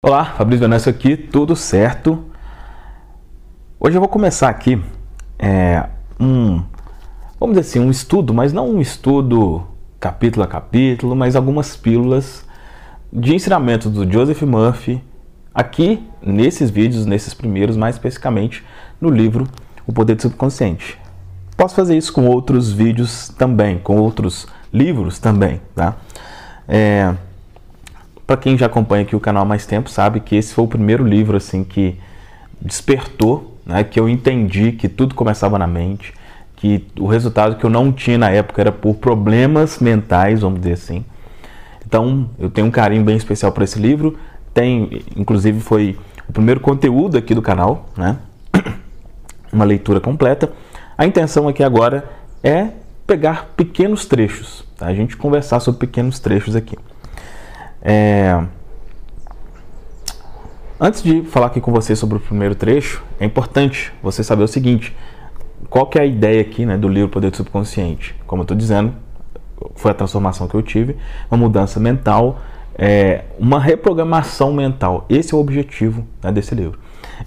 Olá, Fabrício Donasso aqui, tudo certo? Hoje eu vou começar aqui é, um, vamos dizer assim, um estudo, mas não um estudo capítulo a capítulo, mas algumas pílulas de ensinamento do Joseph Murphy aqui nesses vídeos, nesses primeiros, mais especificamente no livro O Poder do Subconsciente. Posso fazer isso com outros vídeos também, com outros livros também, tá? É, para quem já acompanha aqui o canal há mais tempo, sabe que esse foi o primeiro livro assim que despertou, né, que eu entendi que tudo começava na mente, que o resultado que eu não tinha na época era por problemas mentais, vamos dizer assim. Então, eu tenho um carinho bem especial para esse livro. Tem, inclusive, foi o primeiro conteúdo aqui do canal, né? Uma leitura completa. A intenção aqui agora é pegar pequenos trechos, tá? a gente conversar sobre pequenos trechos aqui. É... Antes de falar aqui com você sobre o primeiro trecho, é importante você saber o seguinte: qual que é a ideia aqui né, do livro Poder do Subconsciente? Como eu estou dizendo, foi a transformação que eu tive, uma mudança mental, é, uma reprogramação mental. Esse é o objetivo né, desse livro.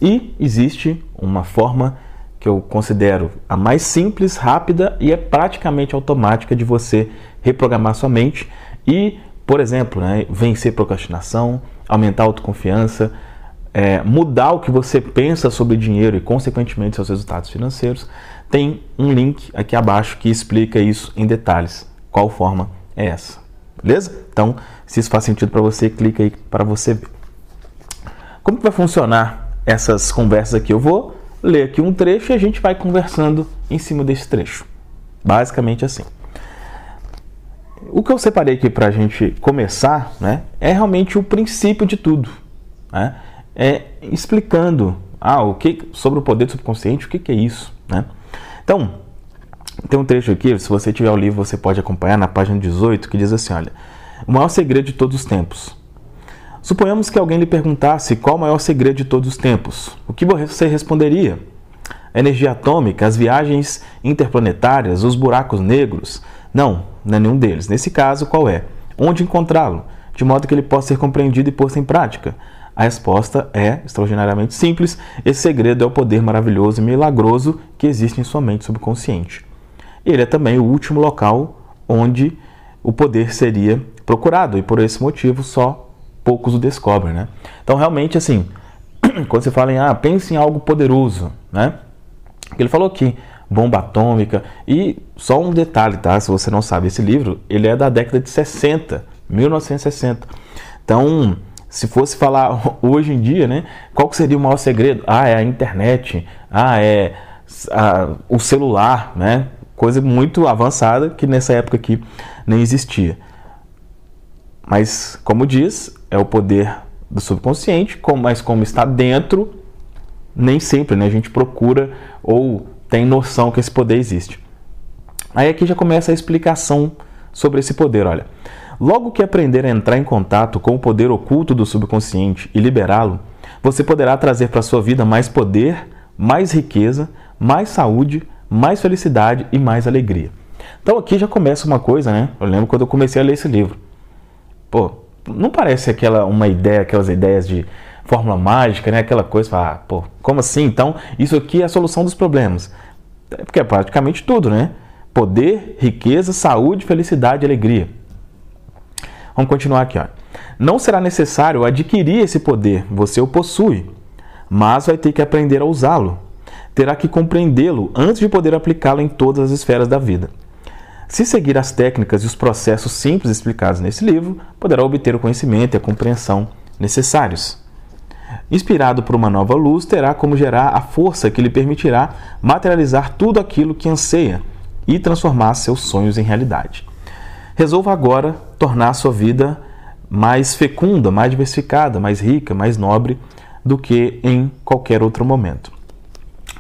E existe uma forma que eu considero a mais simples, rápida e é praticamente automática de você reprogramar sua mente e por exemplo, né, vencer procrastinação, aumentar a autoconfiança, é, mudar o que você pensa sobre dinheiro e, consequentemente, seus resultados financeiros, tem um link aqui abaixo que explica isso em detalhes. Qual forma é essa? Beleza? Então, se isso faz sentido para você, clica aí para você ver. Como que vai funcionar essas conversas aqui? Eu vou ler aqui um trecho e a gente vai conversando em cima desse trecho. Basicamente assim o que eu separei aqui para a gente começar né, é realmente o princípio de tudo. Né? É explicando ah, o que, sobre o poder do subconsciente, o que, que é isso. Né? Então, tem um trecho aqui, se você tiver o livro, você pode acompanhar na página 18, que diz assim: olha, o maior segredo de todos os tempos. Suponhamos que alguém lhe perguntasse qual o maior segredo de todos os tempos. O que você responderia? A energia atômica, as viagens interplanetárias, os buracos negros? Não, não é nenhum deles. Nesse caso, qual é? Onde encontrá-lo, de modo que ele possa ser compreendido e posto em prática? A resposta é extraordinariamente simples. Esse segredo é o poder maravilhoso e milagroso que existe em sua mente subconsciente. Ele é também o último local onde o poder seria procurado e por esse motivo só poucos o descobrem, né? Então realmente assim, quando você fala em ah, pense em algo poderoso, né? Ele falou que bomba atômica. E só um detalhe, tá? Se você não sabe, esse livro ele é da década de 60, 1960. Então, se fosse falar hoje em dia, né? Qual seria o maior segredo? Ah, é a internet. Ah, é a, o celular, né? Coisa muito avançada que nessa época aqui nem existia. Mas, como diz, é o poder do subconsciente, mas como está dentro, nem sempre né? a gente procura ou tem noção que esse poder existe. Aí aqui já começa a explicação sobre esse poder, olha. Logo que aprender a entrar em contato com o poder oculto do subconsciente e liberá-lo, você poderá trazer para sua vida mais poder, mais riqueza, mais saúde, mais felicidade e mais alegria. Então aqui já começa uma coisa, né? Eu lembro quando eu comecei a ler esse livro. Pô, não parece aquela uma ideia, aquelas ideias de fórmula mágica, né? Aquela coisa, fala, ah, pô, como assim? Então, isso aqui é a solução dos problemas. É, porque é praticamente tudo, né? Poder, riqueza, saúde, felicidade, alegria. Vamos continuar aqui, ó. Não será necessário adquirir esse poder, você o possui, mas vai ter que aprender a usá-lo. Terá que compreendê-lo antes de poder aplicá-lo em todas as esferas da vida. Se seguir as técnicas e os processos simples explicados nesse livro, poderá obter o conhecimento e a compreensão necessários inspirado por uma nova luz, terá como gerar a força que lhe permitirá materializar tudo aquilo que anseia e transformar seus sonhos em realidade. Resolva agora tornar sua vida mais fecunda, mais diversificada, mais rica, mais nobre do que em qualquer outro momento.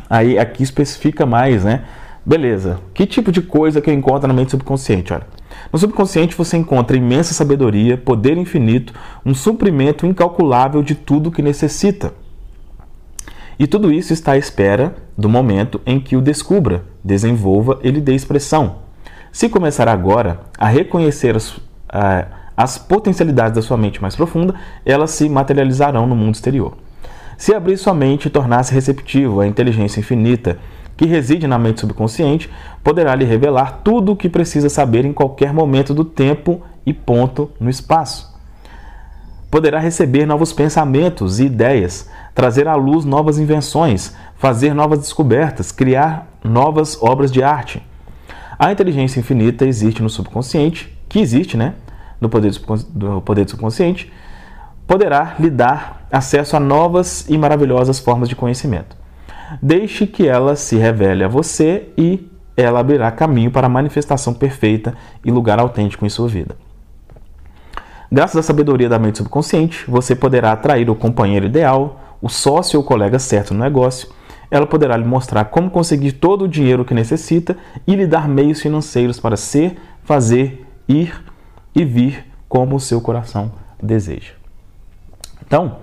Aí aqui especifica mais, né? Beleza. Que tipo de coisa que eu encontro na mente subconsciente? Olha. No subconsciente você encontra imensa sabedoria, poder infinito, um suprimento incalculável de tudo que necessita. E tudo isso está à espera do momento em que o descubra, desenvolva e lhe dê expressão. Se começar agora a reconhecer as, uh, as potencialidades da sua mente mais profunda, elas se materializarão no mundo exterior. Se abrir sua mente e tornar-se receptivo à inteligência infinita, que reside na mente subconsciente, poderá lhe revelar tudo o que precisa saber em qualquer momento do tempo e ponto no espaço. Poderá receber novos pensamentos e ideias, trazer à luz novas invenções, fazer novas descobertas, criar novas obras de arte. A inteligência infinita existe no subconsciente, que existe, né? No poder do, poder do subconsciente, poderá lhe dar acesso a novas e maravilhosas formas de conhecimento. Deixe que ela se revele a você e ela abrirá caminho para a manifestação perfeita e lugar autêntico em sua vida. Graças à sabedoria da mente subconsciente, você poderá atrair o companheiro ideal, o sócio ou colega certo no negócio. Ela poderá lhe mostrar como conseguir todo o dinheiro que necessita e lhe dar meios financeiros para ser, fazer, ir e vir como o seu coração deseja. Então,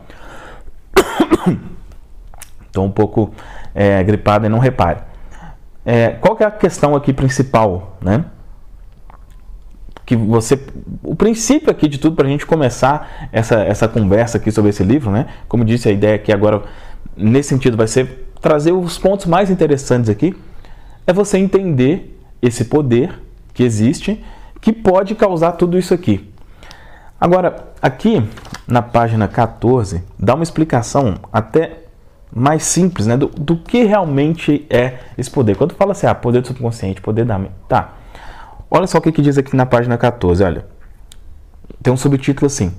estou um pouco é, gripada e não repare. É, qual que é a questão aqui principal, né? Que você, o princípio aqui de tudo para a gente começar essa, essa conversa aqui sobre esse livro, né? Como disse, a ideia aqui agora nesse sentido vai ser trazer os pontos mais interessantes aqui. É você entender esse poder que existe, que pode causar tudo isso aqui. Agora, aqui na página 14, dá uma explicação até mais simples, né? Do, do que realmente é esse poder. Quando fala assim, ah, poder do subconsciente, poder da mente. Tá. Olha só o que, que diz aqui na página 14, olha. Tem um subtítulo assim.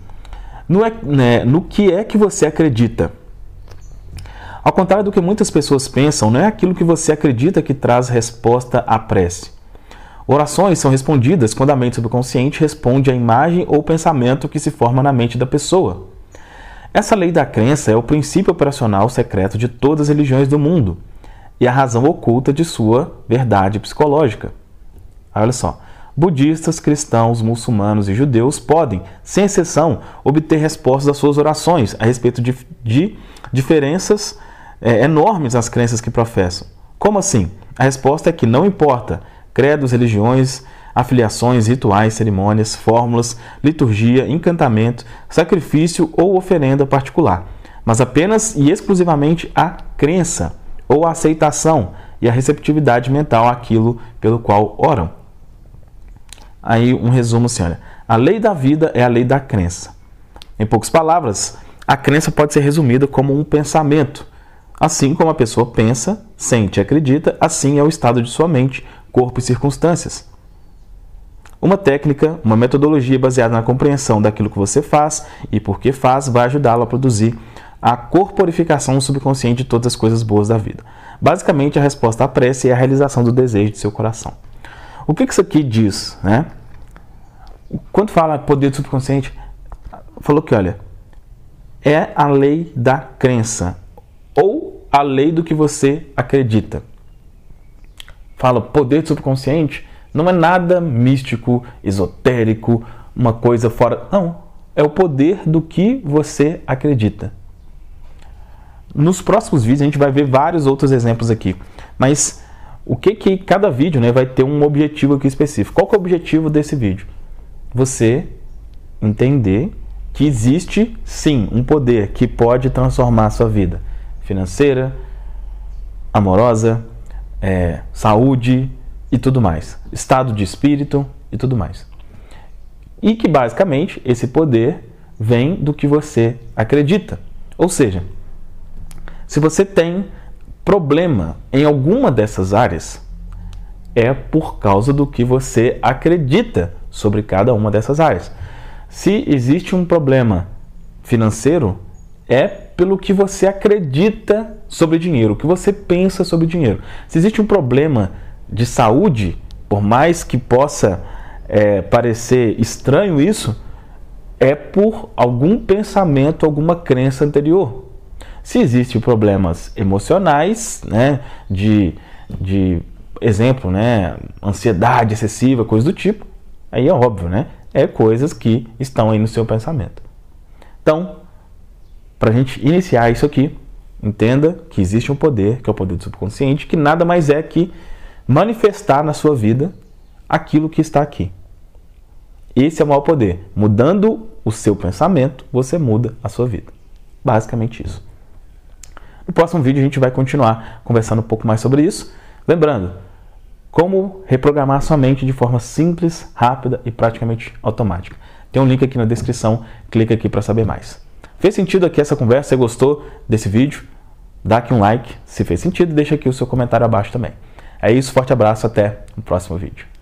No, é, né, no que é que você acredita? Ao contrário do que muitas pessoas pensam, não é aquilo que você acredita que traz resposta à prece. Orações são respondidas quando a mente subconsciente responde à imagem ou pensamento que se forma na mente da pessoa. Essa lei da crença é o princípio operacional secreto de todas as religiões do mundo e a razão oculta de sua verdade psicológica. olha só. Budistas, cristãos, muçulmanos e judeus podem, sem exceção, obter respostas às suas orações a respeito de, de diferenças é, enormes nas crenças que professam. Como assim? A resposta é que não importa credos, religiões, afiliações, rituais, cerimônias, fórmulas, liturgia, encantamento, sacrifício ou oferenda particular, mas apenas e exclusivamente a crença ou a aceitação e a receptividade mental àquilo pelo qual oram. Aí um resumo, senhora. A lei da vida é a lei da crença. Em poucas palavras, a crença pode ser resumida como um pensamento. Assim como a pessoa pensa, sente e acredita, assim é o estado de sua mente, corpo e circunstâncias. Uma técnica, uma metodologia baseada na compreensão daquilo que você faz e por que faz vai ajudá-lo a produzir a corporificação subconsciente de todas as coisas boas da vida. Basicamente, a resposta à prece é a realização do desejo de seu coração. O que isso aqui diz? Né? Quando fala poder do subconsciente, falou que, olha, é a lei da crença ou a lei do que você acredita. Fala poder do subconsciente, não é nada místico, esotérico, uma coisa fora. Não. É o poder do que você acredita. Nos próximos vídeos a gente vai ver vários outros exemplos aqui. Mas o que que cada vídeo né, vai ter um objetivo aqui específico? Qual é o objetivo desse vídeo? Você entender que existe sim um poder que pode transformar a sua vida financeira, amorosa, é, saúde, e tudo mais, estado de espírito e tudo mais. E que basicamente esse poder vem do que você acredita. Ou seja, se você tem problema em alguma dessas áreas, é por causa do que você acredita sobre cada uma dessas áreas. Se existe um problema financeiro, é pelo que você acredita sobre dinheiro, o que você pensa sobre dinheiro. Se existe um problema de saúde, por mais que possa é, parecer estranho isso, é por algum pensamento, alguma crença anterior. Se existem problemas emocionais, né, de, de exemplo, né, ansiedade excessiva, coisa do tipo, aí é óbvio, né? É coisas que estão aí no seu pensamento. Então, para a gente iniciar isso aqui, entenda que existe um poder, que é o poder do subconsciente, que nada mais é que manifestar na sua vida aquilo que está aqui. Esse é o maior poder. Mudando o seu pensamento, você muda a sua vida. Basicamente isso. No próximo vídeo a gente vai continuar conversando um pouco mais sobre isso. Lembrando, como reprogramar sua mente de forma simples, rápida e praticamente automática. Tem um link aqui na descrição, clica aqui para saber mais. Fez sentido aqui essa conversa? Você gostou desse vídeo? Dá aqui um like se fez sentido, deixa aqui o seu comentário abaixo também. É isso, forte abraço, até o próximo vídeo.